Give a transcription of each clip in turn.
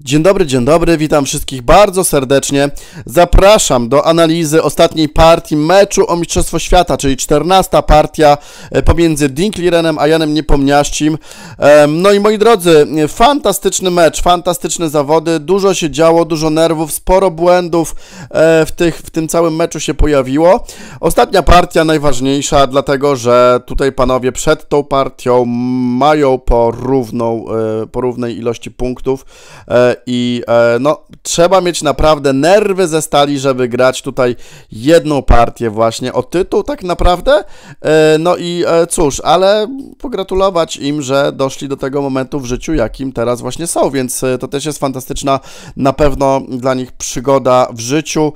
Dzień dobry, dzień dobry, witam wszystkich bardzo serdecznie. Zapraszam do analizy ostatniej partii meczu o Mistrzostwo Świata, czyli 14 partia e, pomiędzy Dinklirenem a Janem Niepomniaszczym. No i moi drodzy, fantastyczny mecz, fantastyczne zawody, dużo się działo, dużo nerwów, sporo błędów e, w, tych, w tym całym meczu się pojawiło. Ostatnia partia najważniejsza, dlatego że tutaj panowie przed tą partią mają po, równą, e, po równej ilości punktów i e, no, trzeba mieć naprawdę nerwy ze stali, żeby grać tutaj jedną partię właśnie o tytuł tak naprawdę. E, no i e, cóż, ale pogratulować im, że doszli do tego momentu w życiu, jakim teraz właśnie są, więc to też jest fantastyczna na pewno dla nich przygoda w życiu.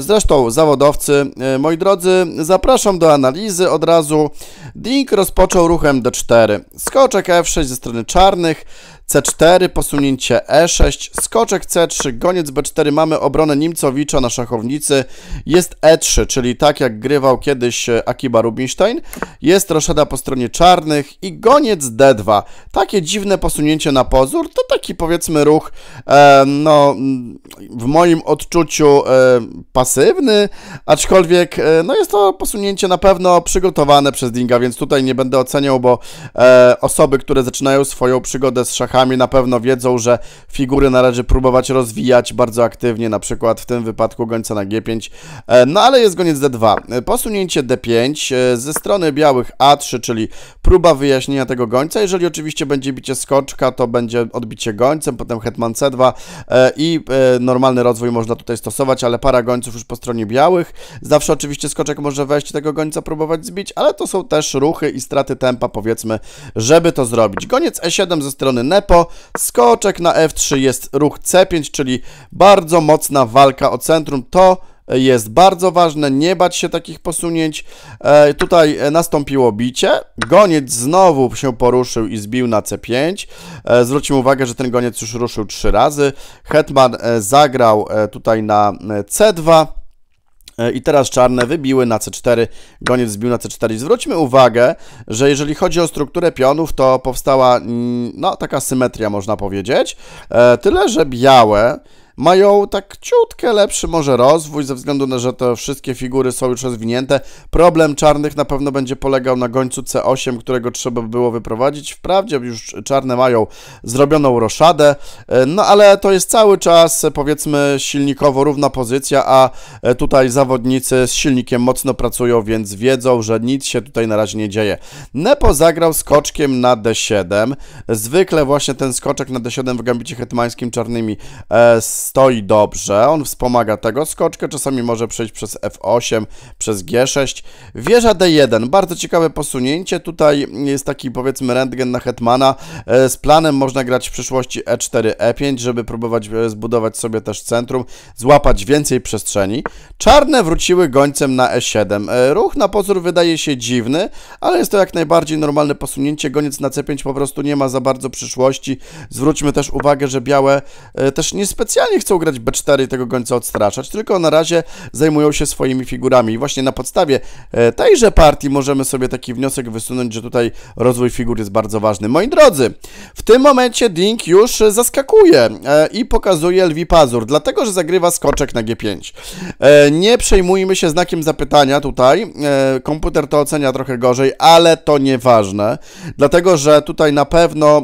Zresztą zawodowcy, moi drodzy, zapraszam do analizy od razu. Dink rozpoczął ruchem d4, skoczek f6 ze strony czarnych, C4, posunięcie E6, skoczek C3, goniec B4, mamy obronę Nimcowicza na szachownicy, jest E3, czyli tak jak grywał kiedyś e, Akiba Rubinstein, jest roszada po stronie czarnych i goniec D2. Takie dziwne posunięcie na pozór, to taki powiedzmy ruch, e, no w moim odczuciu e, pasywny, aczkolwiek e, no jest to posunięcie na pewno przygotowane przez Dinga, więc tutaj nie będę oceniał, bo e, osoby, które zaczynają swoją przygodę z szachami, Czechami na pewno wiedzą, że figury należy próbować rozwijać bardzo aktywnie, na przykład w tym wypadku gońca na G5, e, no ale jest goniec D2. E, posunięcie D5 e, ze strony białych A3, czyli próba wyjaśnienia tego gońca. Jeżeli oczywiście będzie bicie skoczka, to będzie odbicie gońcem, potem hetman C2 i normalny rozwój można tutaj stosować, ale para gońców już po stronie białych. Zawsze oczywiście skoczek może wejść tego gońca, próbować zbić, ale to są też ruchy i straty tempa, powiedzmy, żeby to zrobić. Goniec E7 ze strony NEP Skoczek na F3 jest ruch C5, czyli bardzo mocna walka o centrum. To jest bardzo ważne, nie bać się takich posunięć. E, tutaj e, nastąpiło bicie, goniec znowu się poruszył i zbił na C5. E, zwróćmy uwagę, że ten goniec już ruszył trzy razy. Hetman e, zagrał e, tutaj na C2. E, I teraz czarne wybiły na C4, goniec zbił na C4. Zwróćmy uwagę, że jeżeli chodzi o strukturę pionów, to powstała mm, no, taka symetria, można powiedzieć. E, tyle, że białe mają tak ciutkę lepszy może rozwój, ze względu na że te wszystkie figury są już rozwinięte. Problem czarnych na pewno będzie polegał na gońcu C8, którego trzeba było wyprowadzić. Wprawdzie już czarne mają zrobioną roszadę, e, no ale to jest cały czas e, powiedzmy silnikowo równa pozycja, a e, tutaj zawodnicy z silnikiem mocno pracują, więc wiedzą, że nic się tutaj na razie nie dzieje. Nepo zagrał skoczkiem na D7. Zwykle właśnie ten skoczek na D7 w gambicie hetmańskim czarnymi stoi dobrze, on wspomaga tego skoczkę, czasami może przejść przez F8, przez G6. Wieża D1, bardzo ciekawe posunięcie, tutaj jest taki powiedzmy rentgen na Hetmana, e, z planem można grać w przyszłości E4, E5, żeby próbować e, zbudować sobie też centrum, złapać więcej przestrzeni. Czarne wróciły gońcem na E7, e, ruch na pozór wydaje się dziwny, ale jest to jak najbardziej normalne posunięcie, goniec na C5 po prostu nie ma za bardzo przyszłości. Zwróćmy też uwagę, że białe też niespecjalnie nie chcą grać B4 i tego gońca odstraszać, tylko na razie zajmują się swoimi figurami. I właśnie na podstawie e, tejże partii możemy sobie taki wniosek wysunąć, że tutaj rozwój figur jest bardzo ważny. Moi drodzy, w tym momencie Dink już zaskakuje e, i pokazuje lwi pazur, dlatego, że zagrywa skoczek na G5. E, nie przejmujmy się znakiem zapytania tutaj, komputer to ocenia trochę gorzej, ale to nieważne, dlatego, że tutaj na pewno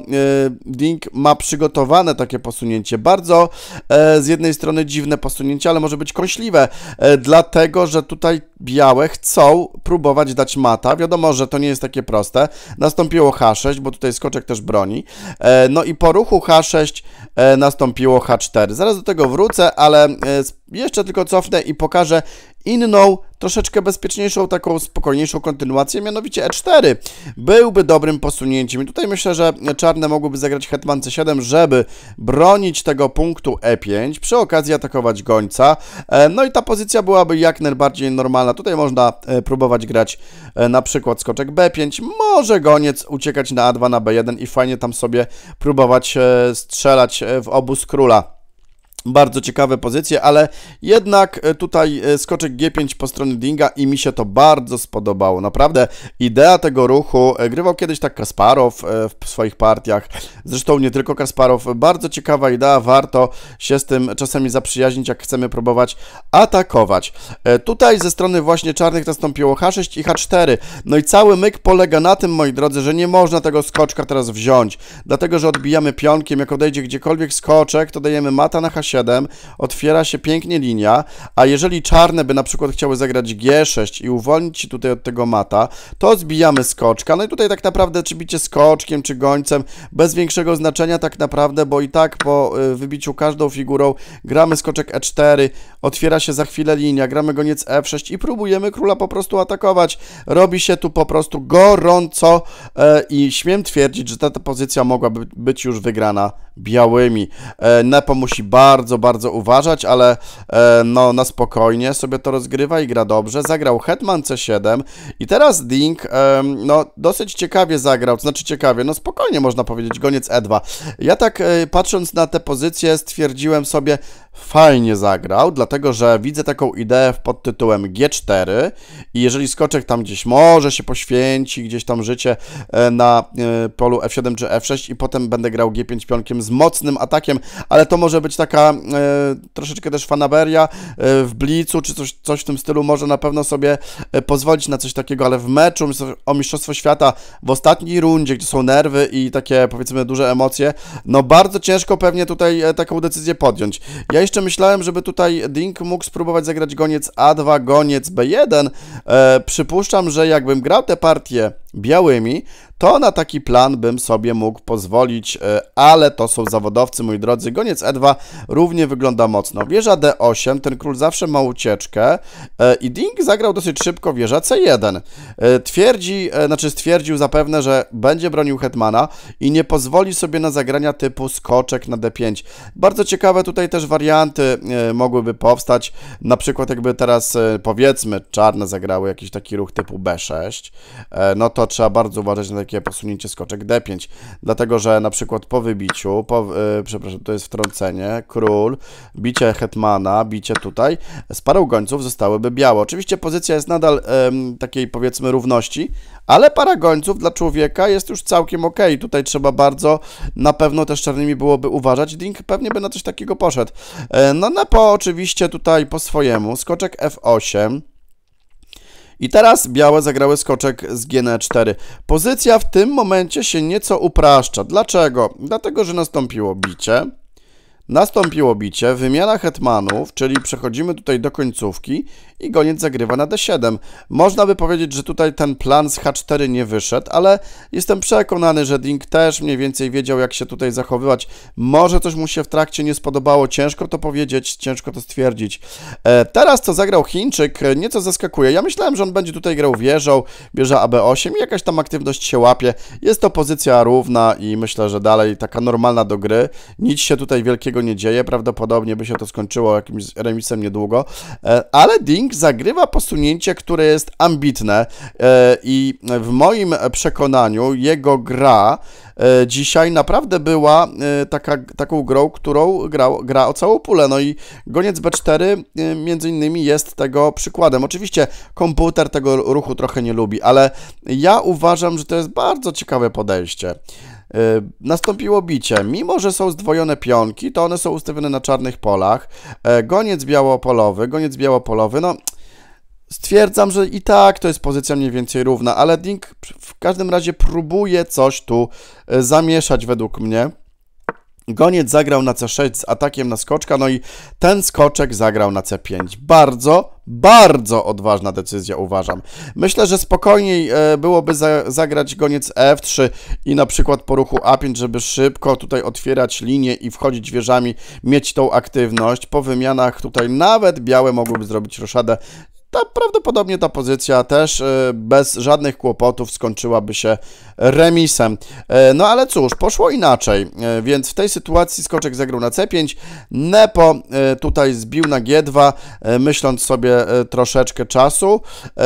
Dink ma przygotowane takie posunięcie, bardzo E, z jednej strony dziwne posunięcie, ale może być kąśliwe, e, dlatego, że tutaj białe chcą próbować dać mata. Wiadomo, że to nie jest takie proste. Nastąpiło H6, bo tutaj skoczek też broni. E, no i po ruchu H6 nastąpiło H4. Zaraz do tego wrócę, ale jeszcze tylko cofnę i pokażę inną, troszeczkę bezpieczniejszą, taką spokojniejszą kontynuację, mianowicie E4 byłby dobrym posunięciem. I tutaj myślę, że czarne mogłyby zagrać hetman C7, żeby bronić tego punktu E5, przy okazji atakować gońca. E, no i ta pozycja byłaby jak najbardziej normalna. Tutaj można e, próbować grać e, na przykład skoczek B5, może goniec uciekać na A2, na B1 i fajnie tam sobie próbować strzelać w obóz króla. Bardzo ciekawe pozycje, ale jednak e, tutaj e, skoczek G5 po stronie Dinga i mi się to bardzo spodobało. Naprawdę idea tego ruchu, e, grywał kiedyś tak Kasparow w swoich partiach, zresztą nie tylko Kasparow, bardzo ciekawa idea, warto się z tym czasami zaprzyjaźnić, jak chcemy próbować atakować. Tutaj ze strony właśnie czarnych nastąpiło H6 i H4, no i cały myk polega na tym, moi drodzy, że nie można tego skoczka teraz wziąć, dlatego, że odbijamy pionkiem, jak odejdzie gdziekolwiek skoczek, to dajemy mata na H7, 7 otwiera się pięknie linia, a jeżeli czarne by na przykład chciały zagrać G6 i uwolnić się tutaj od tego mata, to zbijamy skoczka. No i tutaj tak naprawdę czy bicie skoczkiem, czy gońcem, bez większego znaczenia tak naprawdę, bo i tak po y, wybiciu każdą figurą gramy skoczek E4, otwiera się za chwilę linia, gramy goniec F6 i próbujemy króla po prostu atakować. Robi się tu po prostu gorąco e, i śmiem twierdzić, że ta, ta pozycja mogłaby być już wygrana białymi. E, Nepo musi bardzo, bardzo uważać, ale e, no, na spokojnie sobie to rozgrywa i gra dobrze. Zagrał Hetman C7 i teraz Ding e, no, dosyć ciekawie zagrał, znaczy ciekawie, no spokojnie można powiedzieć, goniec E2. Ja tak patrząc na te pozycje stwierdziłem sobie, fajnie zagrał, dlatego że widzę taką ideę pod tytułem G4 i jeżeli skoczek tam gdzieś może się poświęci, gdzieś tam życie e, na e, polu F7 czy F6 i potem będę grał G5 pionkiem z mocnym atakiem, ale to może być taka e, troszeczkę też fanaberia w blicu czy coś, coś w tym stylu, może na pewno sobie pozwolić na coś takiego, ale w meczu o Mistrzostwo Świata w ostatniej rundzie, gdzie są nerwy i takie powiedzmy duże emocje, no bardzo ciężko pewnie tutaj taką decyzję podjąć. Ja jeszcze myślałem, żeby tutaj Dink mógł spróbować zagrać goniec A2, goniec B1. E, przypuszczam, że jakbym grał tę partię białymi, to na taki plan bym sobie mógł pozwolić, e, ale to są zawodowcy, moi drodzy. Goniec E2 równie wygląda mocno. Wieża D8, ten król zawsze ma ucieczkę e, i Ding zagrał dosyć szybko wieża C1. E, twierdzi, znaczy stwierdził zapewne, że będzie bronił Hetmana i nie pozwoli sobie na zagrania typu skoczek na D5. Bardzo ciekawe tutaj też warianty mogłyby powstać, na przykład jakby teraz powiedzmy czarne zagrały jakiś taki ruch typu B6, no to trzeba bardzo uważać na takie posunięcie skoczek D5, dlatego że na przykład po wybiciu, po, yy, przepraszam, to jest wtrącenie, król, bicie hetmana, bicie tutaj, z parą gońców zostałyby białe. Oczywiście pozycja jest nadal yy, takiej powiedzmy równości, ale para gońców dla człowieka jest już całkiem ok. Tutaj trzeba bardzo, na pewno też czarnymi byłoby uważać. Dink pewnie by na coś takiego poszedł. E, no po oczywiście tutaj po swojemu, skoczek F8. I teraz białe zagrały skoczek z G4. Pozycja w tym momencie się nieco upraszcza. Dlaczego? Dlatego, że nastąpiło bicie. Nastąpiło bicie, wymiana hetmanów, czyli przechodzimy tutaj do końcówki i goniec zagrywa na d7. Można by powiedzieć, że tutaj ten plan z h4 nie wyszedł, ale jestem przekonany, że Ding też mniej więcej wiedział, jak się tutaj zachowywać. Może coś mu się w trakcie nie spodobało, ciężko to powiedzieć, ciężko to stwierdzić. E, teraz co zagrał Chińczyk e, nieco zaskakuje. Ja myślałem, że on będzie tutaj grał wieżą, bierze AB8 i jakaś tam aktywność się łapie. Jest to pozycja równa i myślę, że dalej taka normalna do gry. Nic się tutaj wielkiego takiego nie dzieje. Prawdopodobnie by się to skończyło jakimś remisem niedługo. E, ale Ding zagrywa posunięcie, które jest ambitne e, i w moim przekonaniu jego gra e, dzisiaj naprawdę była taka, taką grą, którą gra o całą pulę. No i Goniec B4 między innymi jest tego przykładem. Oczywiście komputer tego ruchu trochę nie lubi, ale ja uważam, że to jest bardzo ciekawe podejście. E, nastąpiło bicie. Mimo, że są zdwojone pionki, to one są ustawione na czarnych polach. E, goniec białopolowy, goniec białopolowy, no stwierdzam, że i tak to jest pozycja mniej więcej równa, ale Dink w każdym razie próbuje coś tu e, zamieszać według mnie. Goniec zagrał na C6 z atakiem na skoczka, no i ten skoczek zagrał na C5. Bardzo, bardzo odważna decyzja, uważam. Myślę, że spokojniej e, byłoby za, zagrać goniec F3 i na przykład po ruchu A5, żeby szybko tutaj otwierać linię i wchodzić wieżami, mieć tą aktywność. Po wymianach tutaj nawet białe mogłyby zrobić roszadę ta, prawdopodobnie ta pozycja też y, bez żadnych kłopotów skończyłaby się remisem. E, no ale cóż, poszło inaczej, e, więc w tej sytuacji skoczek zagrał na C5, Nepo e, tutaj zbił na G2, myśląc sobie troszeczkę czasu,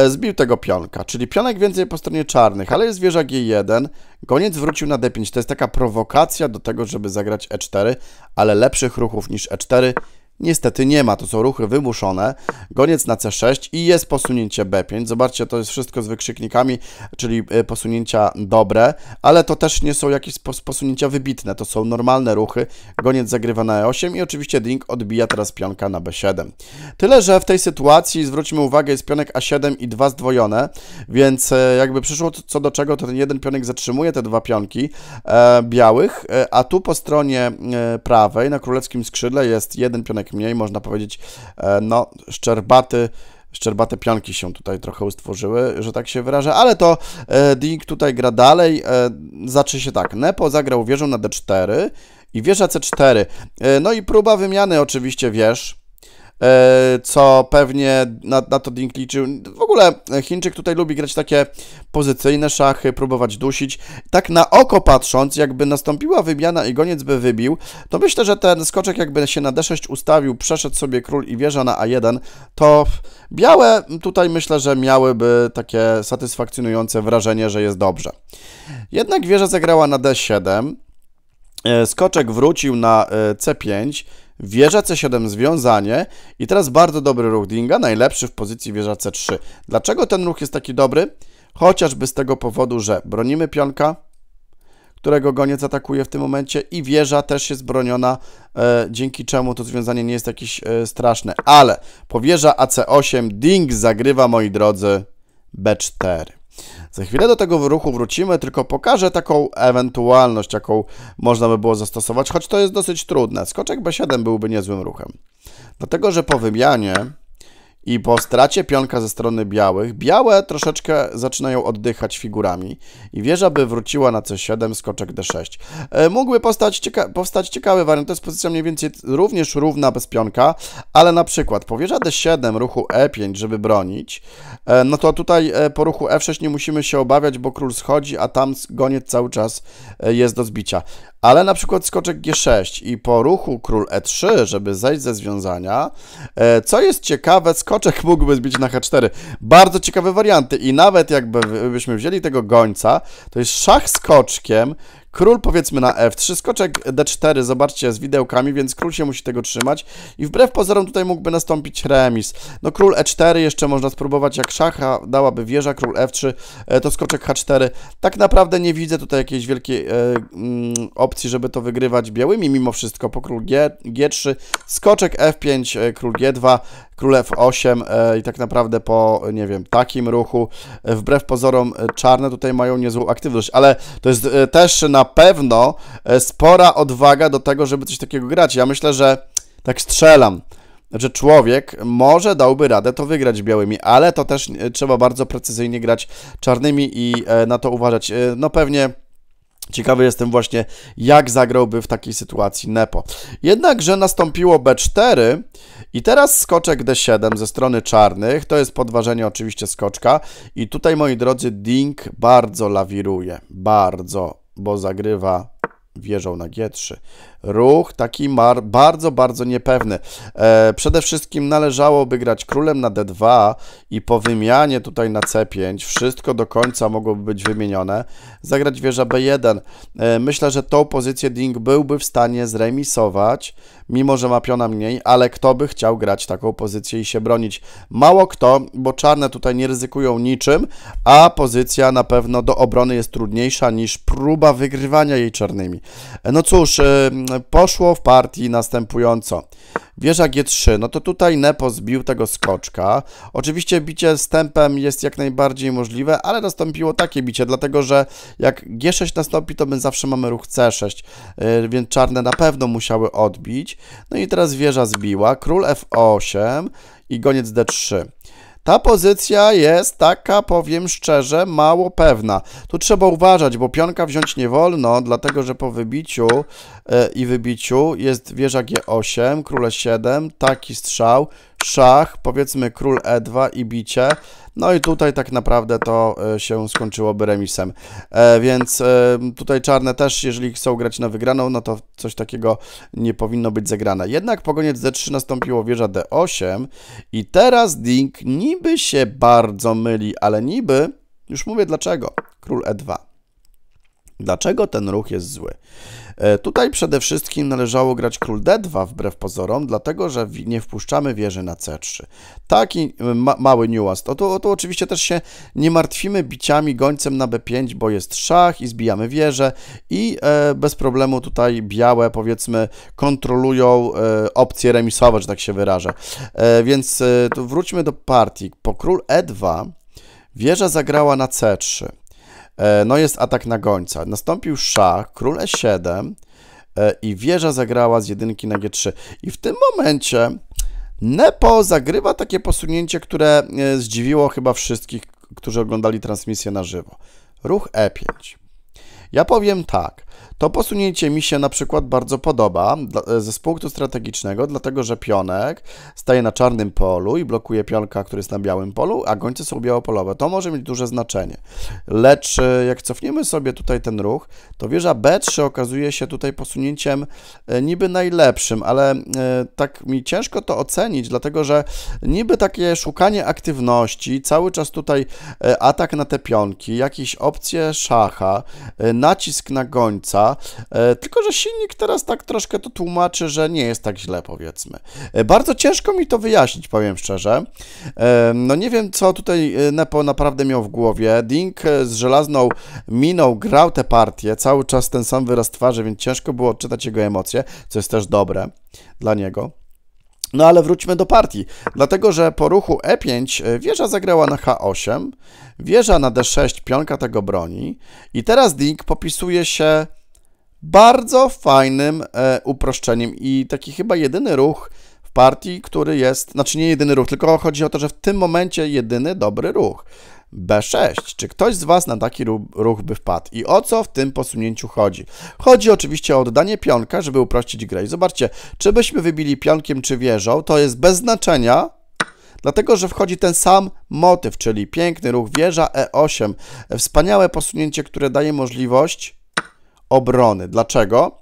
zbił tego pionka, czyli pionek więcej po stronie czarnych, ale jest wieża G1, Goniec wrócił na D5. To jest taka prowokacja do tego, żeby zagrać E4, ale lepszych ruchów niż E4 Niestety nie ma, to są ruchy wymuszone. Goniec na C6 i jest posunięcie B5. Zobaczcie, to jest wszystko z wykrzyknikami, czyli e, posunięcia dobre, ale to też nie są jakieś posunięcia wybitne, to są normalne ruchy. Goniec zagrywa na E8 i oczywiście Dink odbija teraz pionka na B7. Tyle, że w tej sytuacji, zwróćmy uwagę, jest pionek A7 i dwa zdwojone, więc e, jakby przyszło co do czego, to ten jeden pionek zatrzymuje te dwa pionki e, białych, a tu po stronie prawej na królewskim skrzydle jest jeden pionek mniej, można powiedzieć, e, no, szczerbaty szczerbate pianki się tutaj trochę ustworzyły, że tak się wyrażę, ale to e, Dink tutaj gra dalej. E, zaczy się tak, Nepo zagrał wieżą na D4 i wieża C4. no i próba wymiany oczywiście wież. E, co pewnie na, na to Dink liczył. W ogóle e, Chińczyk tutaj lubi grać takie pozycyjne szachy, próbować dusić. Tak na oko patrząc, jakby nastąpiła wymiana i goniec by wybił, to myślę, że ten skoczek jakby się na D6 ustawił, przeszedł sobie król i wieża na A1, to białe tutaj myślę, że miałyby takie satysfakcjonujące wrażenie, że jest dobrze. Jednak wieża zagrała na D7, e, skoczek wrócił na C5, wieża C7 związanie i teraz bardzo dobry ruch Dinga, najlepszy w pozycji wieża C3. Dlaczego ten ruch jest taki dobry? Chociażby z tego powodu, że bronimy pionka, którego goniec atakuje w tym momencie i wieża też jest broniona, e, dzięki czemu to związanie nie jest jakieś e, straszne. Ale powieża AC8 Ding zagrywa, moi drodzy, B4. Za chwilę do tego ruchu wrócimy, tylko pokażę taką ewentualność, jaką można by było zastosować, choć to jest dosyć trudne. Skoczek B7 byłby niezłym ruchem. Dlatego, że po wymianie i po stracie pionka ze strony białych, białe troszeczkę zaczynają oddychać figurami i wieża by wróciła na C7, skoczek D6. E, mógłby powstać, cieka powstać ciekawy wariant, to jest pozycja mniej więcej również równa bez pionka, ale na przykład po wieża D7 ruchu E5, żeby bronić, e, no to tutaj e, po ruchu F6 nie musimy się obawiać, bo król schodzi, a tam goniec cały czas jest do zbicia. Ale na przykład skoczek G6 i po ruchu król E3, żeby zejść ze związania, co jest ciekawe, skoczek skoczek mógłby zbić na H4. Bardzo ciekawe warianty i nawet jakbyśmy wzięli tego gońca, to jest szach skoczkiem, Król powiedzmy na F3, skoczek D4, zobaczcie, z widełkami, więc król się musi tego trzymać i wbrew pozorom tutaj mógłby nastąpić remis. No król E4 jeszcze można spróbować, jak szacha dałaby wieża, król F3, e, to skoczek H4. Tak naprawdę nie widzę tutaj jakiejś wielkiej e, mm, opcji, żeby to wygrywać białymi mimo wszystko, po król G, G3, skoczek F5, e, król G2, król f8 e, i tak naprawdę po, nie wiem, takim ruchu, e, wbrew pozorom e, czarne tutaj mają niezłą aktywność, ale to jest też na pewno spora odwaga do tego, żeby coś takiego grać. Ja myślę, że tak strzelam, że człowiek może dałby radę to wygrać białymi, ale to też trzeba bardzo precyzyjnie grać czarnymi i na to uważać. No pewnie... Ciekawy jestem właśnie, jak zagrałby w takiej sytuacji Nepo. Jednakże nastąpiło B4, i teraz skoczek D7 ze strony czarnych, to jest podważenie oczywiście skoczka i tutaj moi drodzy Ding bardzo lawiruje, bardzo, bo zagrywa wieżą na G3. Ruch taki mar bardzo, bardzo niepewny. E, przede wszystkim należałoby grać królem na D2 i po wymianie tutaj na C5 wszystko do końca mogłoby być wymienione. Zagrać wieża B1. E, myślę, że tą pozycję Ding byłby w stanie zremisować mimo że ma piona mniej, ale kto by chciał grać taką pozycję i się bronić? Mało kto, bo czarne tutaj nie ryzykują niczym, a pozycja na pewno do obrony jest trudniejsza niż próba wygrywania jej czarnymi. No cóż, poszło w partii następująco. Wieża G3, no to tutaj Nepo zbił tego skoczka. Oczywiście bicie z tempem jest jak najbardziej możliwe, ale nastąpiło takie bicie, dlatego że jak G6 nastąpi, to my zawsze mamy ruch C6, y, więc czarne na pewno musiały odbić. No i teraz wieża zbiła, król F8 i goniec D3. Ta pozycja jest taka, powiem szczerze, mało pewna. Tu trzeba uważać, bo pionka wziąć nie wolno, dlatego że po wybiciu e, i wybiciu jest wieża G8, króle 7, taki strzał, szach, powiedzmy król e2 i bicie. No i tutaj tak naprawdę to e, się skończyłoby remisem. E, więc e, tutaj czarne też, jeżeli chcą grać na wygraną, no to coś takiego nie powinno być zagrane. Jednak po d3 nastąpiło wieża d8 i teraz Ding niby się bardzo myli, ale niby, już mówię dlaczego, król e2. Dlaczego ten ruch jest zły? E, tutaj przede wszystkim należało grać król d2 wbrew pozorom, dlatego że nie wpuszczamy wieży na c3. Taki e, ma mały niuans. O tu, oczywiście też się nie martwimy biciami gońcem na b5, bo jest szach i zbijamy wieżę i e, bez problemu tutaj białe powiedzmy kontrolują e, opcje remisowe, że tak się wyrażę. E, więc e, wróćmy do partii. Po król e2 wieża zagrała na c3. E, no jest atak na gońca. Nastąpił szach, król e7 i wieża zagrała z jedynki na g3. I w tym momencie Nepo zagrywa takie posunięcie, które e, zdziwiło chyba wszystkich, którzy oglądali transmisję na żywo. Ruch e5. Ja powiem tak, to posunięcie mi się na przykład bardzo podoba e, ze z punktu strategicznego, dlatego że pionek staje na czarnym polu i blokuje pionka, który jest na białym polu, a gońce są białopolowe. To może mieć duże znaczenie. Lecz e, jak cofniemy sobie tutaj ten ruch, to wieża B3 okazuje się tutaj posunięciem e, niby najlepszym, ale tak mi ciężko to ocenić, dlatego że niby takie szukanie aktywności, cały czas tutaj atak na te pionki, jakieś opcje szacha, nacisk na gońca, E, tylko że silnik teraz tak troszkę to tłumaczy, że nie jest tak źle, powiedzmy. E, bardzo ciężko mi to wyjaśnić, powiem szczerze. E, no nie wiem, co tutaj Nepo naprawdę miał w głowie. Dink z żelazną miną grał te partie, cały czas ten sam wyraz twarzy, więc ciężko było odczytać jego emocje, co jest też dobre dla niego. No ale wróćmy do partii, dlatego że po ruchu E5 wieża zagrała na H8, wieża na D6, pionka tego broni i teraz Dink popisuje się bardzo fajnym e, uproszczeniem i taki chyba jedyny ruch w partii, który jest, znaczy nie jedyny ruch, tylko chodzi o to, że w tym momencie jedyny dobry ruch. B6. Czy ktoś z Was na taki ruch by wpadł? I o co w tym posunięciu chodzi? Chodzi oczywiście o oddanie pionka, żeby uprościć grę. I zobaczcie, czy byśmy wybili pionkiem czy wieżą, to jest bez znaczenia, dlatego że wchodzi ten sam motyw, czyli piękny ruch wieża E8. Wspaniałe posunięcie, które daje możliwość obrony. Dlaczego?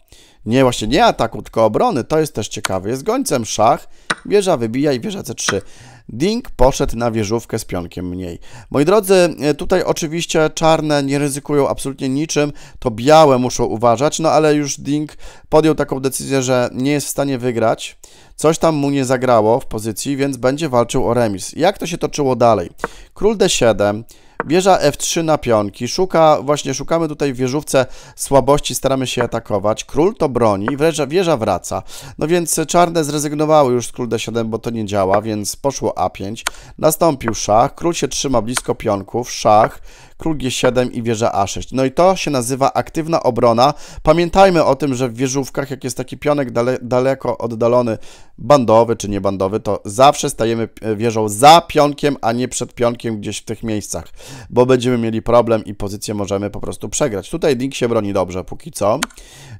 Nie, właśnie nie ataku, tylko obrony. To jest też ciekawe. Jest gońcem szach, wieża wybija i wieża C3. Ding poszedł na wieżówkę z pionkiem mniej. Moi drodzy, e, tutaj oczywiście czarne nie ryzykują absolutnie niczym, to białe muszą uważać, no ale już Ding podjął taką decyzję, że nie jest w stanie wygrać. Coś tam mu nie zagrało w pozycji, więc będzie walczył o remis. Jak to się toczyło dalej? Król D7, Wieża F3 na pionki. Szuka, właśnie szukamy tutaj w wieżówce słabości, staramy się atakować. Król to broni, wieża, wieża wraca. No więc czarne zrezygnowały już z król D7, bo to nie działa, więc poszło A5. Nastąpił szach, król się trzyma blisko pionków, szach, król G7 i wieża A6. No i to się nazywa aktywna obrona. Pamiętajmy o tym, że w wieżówkach, jak jest taki pionek dale, daleko oddalony, bandowy czy niebandowy, to zawsze stajemy e, wieżą za pionkiem, a nie przed pionkiem gdzieś w tych miejscach, bo będziemy mieli problem i pozycję możemy po prostu przegrać. Tutaj Dink się broni dobrze póki co.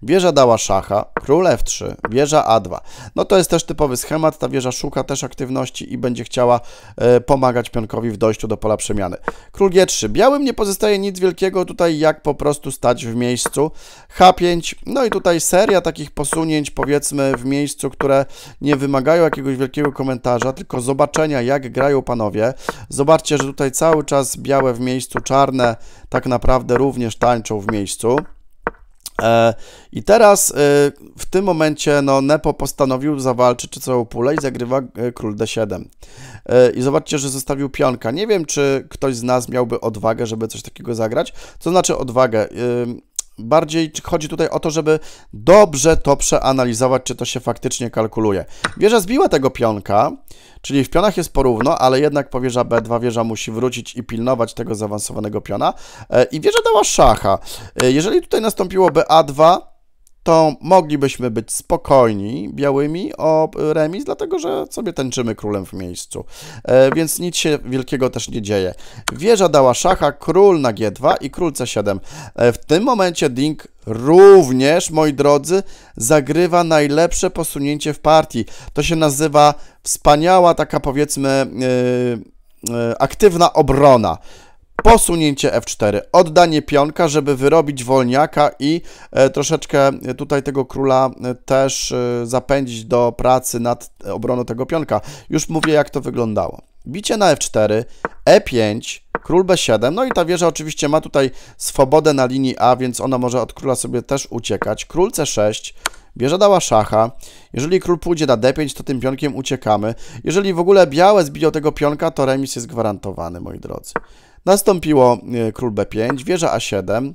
Wieża dała szacha, król F3, wieża A2. No to jest też typowy schemat, ta wieża szuka też aktywności i będzie chciała y, pomagać pionkowi w dojściu do pola przemiany. Król G3, białym nie pozostaje nic wielkiego tutaj, jak po prostu stać w miejscu. H5, no i tutaj seria takich posunięć, powiedzmy, w miejscu, które nie wymagają jakiegoś wielkiego komentarza, tylko zobaczenia, jak grają panowie. Zobaczcie, że tutaj cały czas białe w miejscu, czarne tak naprawdę również tańczą w miejscu. E, I teraz e, w tym momencie no, Nepo postanowił zawalczyć czy całą pulę i zagrywa e, król d7. I zobaczcie, że zostawił pionka. Nie wiem, czy ktoś z nas miałby odwagę, żeby coś takiego zagrać. co znaczy odwagę. Bardziej chodzi tutaj o to, żeby dobrze to przeanalizować, czy to się faktycznie kalkuluje. Wieża zbiła tego pionka, czyli w pionach jest porówno, ale jednak po wieża B2 wieża musi wrócić i pilnować tego zaawansowanego piona. E, I wieża dała szacha. E, jeżeli tutaj nastąpiło BA2, to moglibyśmy być spokojni białymi o remis, dlatego że sobie tańczymy królem w miejscu. E, więc nic się wielkiego też nie dzieje. Wieża dała szacha, król na g2 i król c7. E, w tym momencie Ding również, moi drodzy, zagrywa najlepsze posunięcie w partii. To się nazywa wspaniała taka powiedzmy... E, e, aktywna obrona posunięcie F4, oddanie pionka, żeby wyrobić wolniaka i e, troszeczkę tutaj tego króla e, też e, zapędzić do pracy nad obroną tego pionka. Już mówię, jak to wyglądało. Bicie na F4, E5, król B7, no i ta wieża oczywiście ma tutaj swobodę na linii A, więc ona może od króla sobie też uciekać. Król C6, wieża dała szacha. Jeżeli król pójdzie na d5, to tym pionkiem uciekamy. Jeżeli w ogóle białe zbiją tego pionka, to remis jest gwarantowany, moi drodzy. Nastąpiło e, król b5, wieża a7,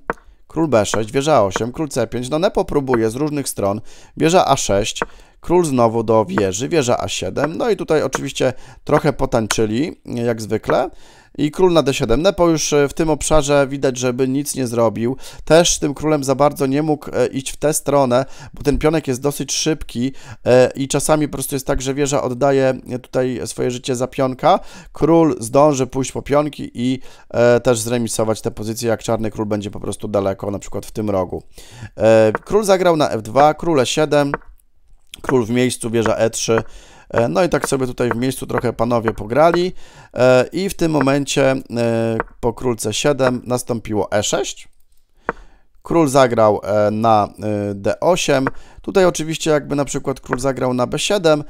król b6, wieża a8, król c5. No Nepo próbuje z różnych stron, wieża a6, Król znowu do wieży, wieża A7. No i tutaj oczywiście trochę potańczyli, jak zwykle i król na d7. Nepo już e, w tym obszarze widać, żeby nic nie zrobił. Też tym królem za bardzo nie mógł e, iść w tę stronę, bo ten pionek jest dosyć szybki e, i czasami po prostu jest tak, że wieża oddaje tutaj swoje życie za pionka. Król zdąży pójść po pionki i też zremisować tę pozycję, jak czarny król będzie po prostu daleko, na przykład w tym rogu. Król zagrał na f2, króle 7 Król w miejscu, wieża E3. E, no i tak sobie tutaj w miejscu trochę panowie pograli e, i w tym momencie e, po królce 7 nastąpiło E6. Król zagrał na D8. Tutaj oczywiście jakby na przykład król zagrał na B7,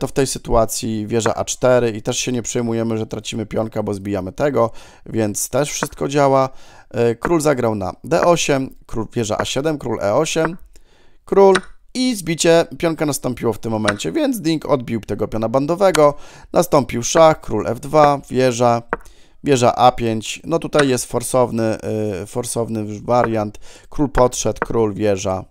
to w tej sytuacji wieża A4 i też się nie przejmujemy, że tracimy pionka, bo zbijamy tego, więc też wszystko działa. Król zagrał na D8, król wieża A7, król E8, król i zbicie pionka nastąpiło w tym momencie, więc Ding odbił tego piona bandowego, nastąpił szach, król f2, wieża, wieża a5, no tutaj jest forsowny, yy, forsowny wariant, król podszedł, król, wieża,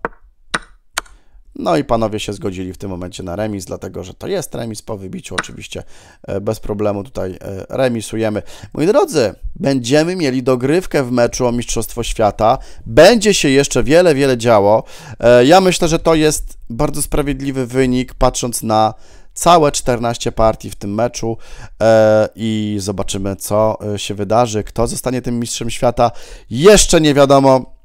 no i panowie się zgodzili w tym momencie na remis, dlatego że to jest remis po wybiciu. Oczywiście e, bez problemu tutaj e, remisujemy. Moi drodzy, będziemy mieli dogrywkę w meczu o Mistrzostwo Świata. Będzie się jeszcze wiele, wiele działo. E, ja myślę, że to jest bardzo sprawiedliwy wynik, patrząc na całe 14 partii w tym meczu i zobaczymy, co się wydarzy, kto zostanie tym mistrzem świata. Jeszcze nie wiadomo,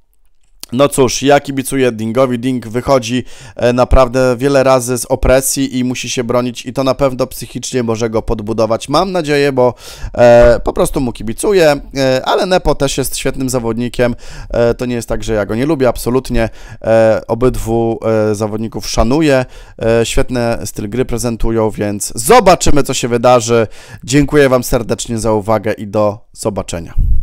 no cóż, ja kibicuję Dingowi. Ding wychodzi e, naprawdę wiele razy z opresji i musi się bronić, i to na pewno psychicznie może go podbudować. Mam nadzieję, bo e, po prostu mu kibicuję, e, ale Nepo też jest świetnym zawodnikiem. E, to nie jest tak, że ja go nie lubię, absolutnie. E, obydwu e, zawodników szanuję. świetne styl gry prezentują, więc zobaczymy, co się wydarzy. Dziękuję Wam serdecznie za uwagę i do zobaczenia.